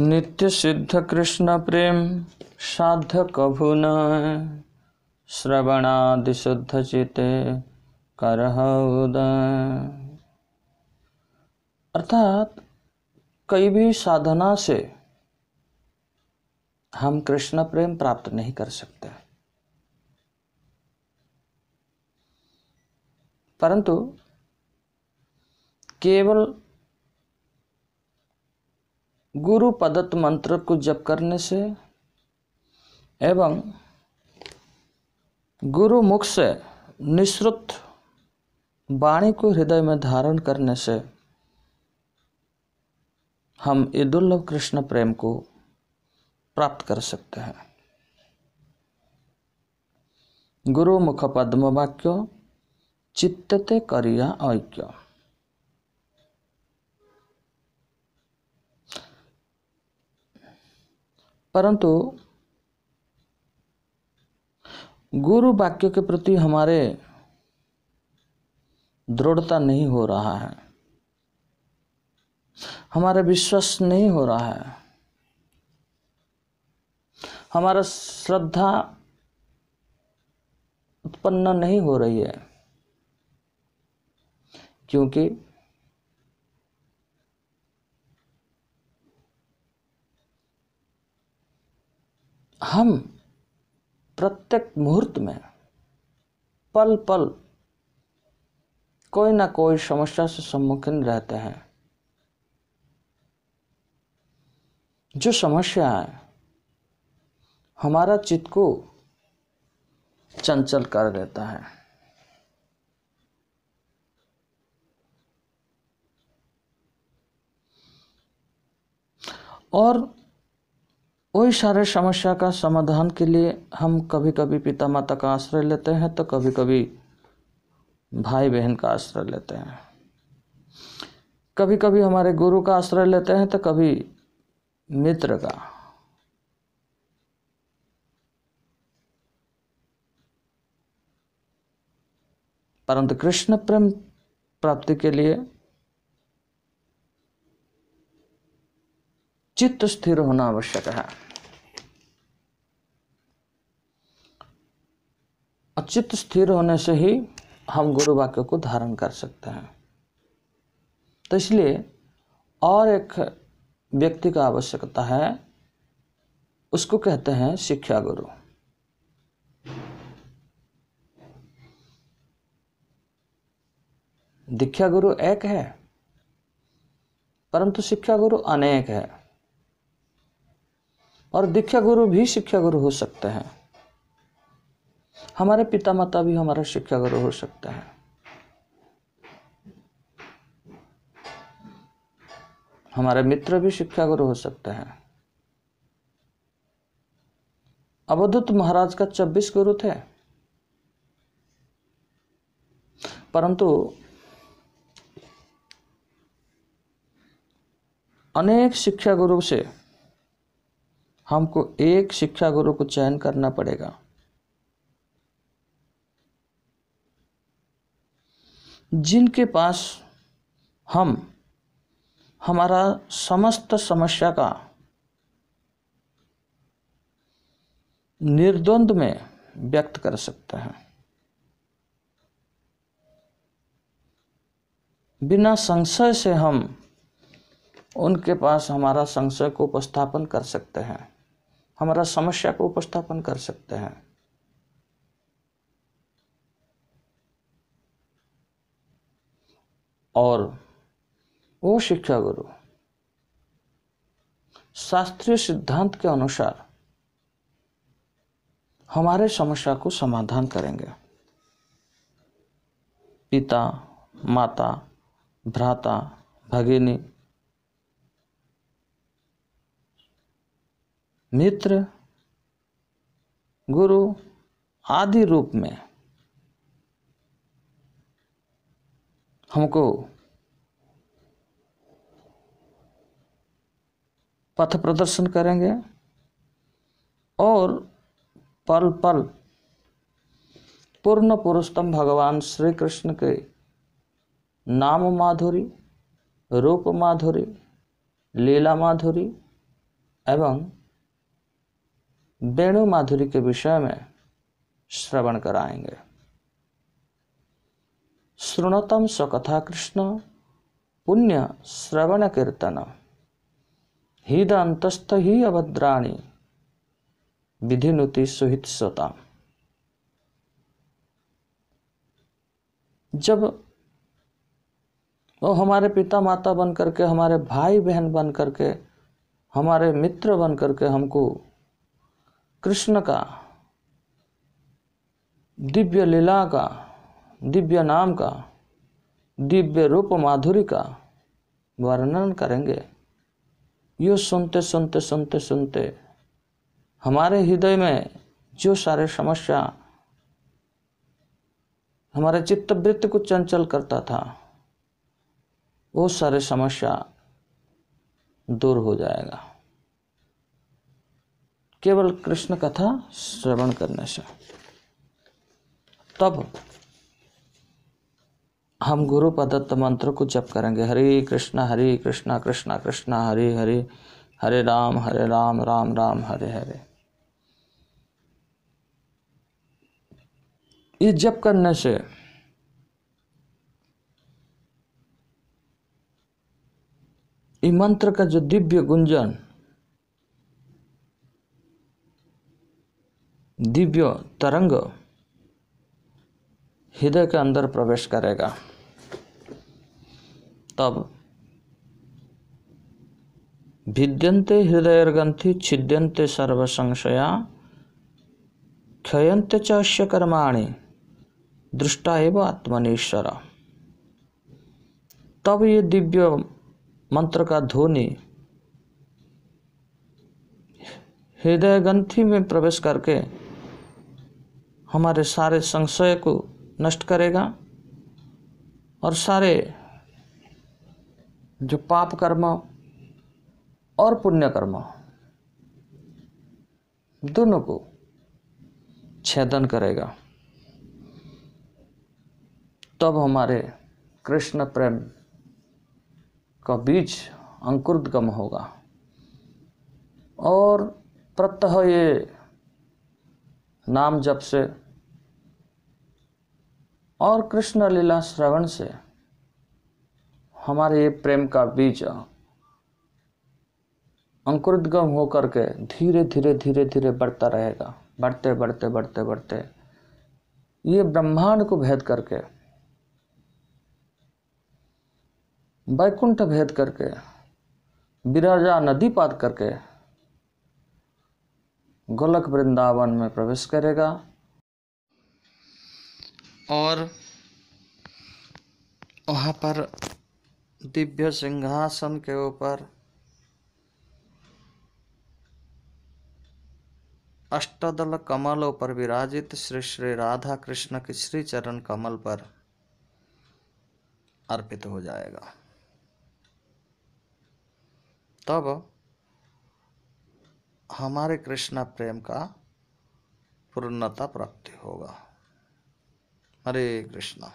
नित्य सिद्ध कृष्ण प्रेम साध कभुन श्रवणादि शुद्ध चिते करह उदय अर्थात कई भी साधना से हम कृष्ण प्रेम प्राप्त नहीं कर सकते परंतु केवल गुरु पदत्त मंत्र को जप करने से एवं गुरु मुख से निश्रुत वाणी को हृदय में धारण करने से हम ये कृष्ण प्रेम को प्राप्त कर सकते हैं गुरु मुख पद्म वाक्य चित्तते करिया ऐक्य परंतु गुरु वाक्य के प्रति हमारे दृढ़ता नहीं हो रहा है हमारा विश्वास नहीं हो रहा है हमारा श्रद्धा उत्पन्न नहीं हो रही है क्योंकि हम प्रत्येक मुहूर्त में पल पल कोई ना कोई समस्या से सम्मुखीन रहते हैं जो समस्या है हमारा चित्त को चंचल कर देता है और वही सारे समस्या का समाधान के लिए हम कभी कभी पिता माता का आश्रय लेते हैं तो कभी कभी भाई बहन का आश्रय लेते हैं कभी कभी हमारे गुरु का आश्रय लेते हैं तो कभी मित्र का परंतु कृष्ण प्रेम प्राप्ति के लिए चित्त स्थिर होना आवश्यक है चित्त स्थिर होने से ही हम गुरु वाक्य को धारण कर सकते हैं तो इसलिए और एक व्यक्ति का आवश्यकता है उसको कहते हैं शिक्षा गुरु दीक्षा गुरु एक है परंतु शिक्षा गुरु अनेक है और दीक्षा गुरु भी शिक्षा गुरु हो सकते हैं हमारे पिता माता भी हमारा शिक्षा गुरु हो सकते हैं हमारे मित्र भी शिक्षा गुरु हो सकते हैं अवधुत महाराज का छब्बीस गुरु थे परंतु अनेक शिक्षा गुरु से हमको एक शिक्षा गुरु को चयन करना पड़ेगा जिनके पास हम हमारा समस्त समस्या का निर्द्वंद में व्यक्त कर सकते हैं बिना संशय से हम उनके पास हमारा संशय को उपस्थापन कर सकते हैं हमारा समस्या को उपस्थापन कर सकते हैं और वो शिक्षा गुरु शास्त्रीय सिद्धांत के अनुसार हमारे समस्या को समाधान करेंगे पिता माता भ्राता भगिनी मित्र गुरु आदि रूप में हमको पथ प्रदर्शन करेंगे और पल पल पूर्ण पुरुषोत्तम भगवान श्री कृष्ण के नाम माधुरी रूप माधुरी लीला माधुरी एवं वेणु माधुरी के विषय में श्रवण कराएंगे श्रृणतम स्वकथा कृष्ण पुण्य श्रवण कीर्तन हिद अंतस्थ ही अभद्राणी विधिनुति सुहित सता जब वो हमारे पिता माता बन करके हमारे भाई बहन बन करके हमारे मित्र बन करके हमको कृष्ण का दिव्य लीला का दिव्य नाम का दिव्य रूप माधुरी का वर्णन करेंगे यो सुनते सुनते सुनते सुनते हमारे हृदय में जो सारे समस्या हमारे चित्तवृत्ति को चंचल करता था वो सारे समस्या दूर हो जाएगा केवल कृष्ण कथा श्रवण करने से तब हम गुरु पदत्त मंत्र को जप करेंगे हरे कृष्णा हरे कृष्णा कृष्णा कृष्णा हरे हरे हरे राम हरे राम राम राम हरे हरे ये जप करने से ये मंत्र का जो दिव्य गुंजन दिव्य तरंग हृदय के अंदर प्रवेश करेगा तब भिद्यंते हृदय ग्रंथि छिद्यंते सर्व संशया क्षयंत चश्य कर्माणी दृष्टा एवं आत्मनिश्वर तब ये दिव्य मंत्र का ध्वनि हृदय ग्रंथि में प्रवेश करके हमारे सारे संशय को नष्ट करेगा और सारे जो पाप कर्म और पुण्य कर्म दोनों को छेदन करेगा तब हमारे कृष्ण प्रेम का बीज अंकुरगम होगा और प्रत्यह ये नाम जप से और कृष्ण लीला श्रवण से हमारे ये प्रेम का बीज अंकुरगम होकर के धीरे धीरे धीरे धीरे बढ़ता रहेगा बढ़ते बढ़ते बढ़ते बढ़ते ये ब्रह्मांड को भेद करके वैकुंठ भेद करके विराजा नदी पार करके गोलक वृंदावन में प्रवेश करेगा और वहाँ पर दिव्य सिंहासन के ऊपर अष्टदल कमलों पर विराजित श्री श्री राधा कृष्ण के श्री चरण कमल पर अर्पित हो जाएगा तब हमारे कृष्ण प्रेम का पूर्णता प्राप्ति होगा हरे कृष्णा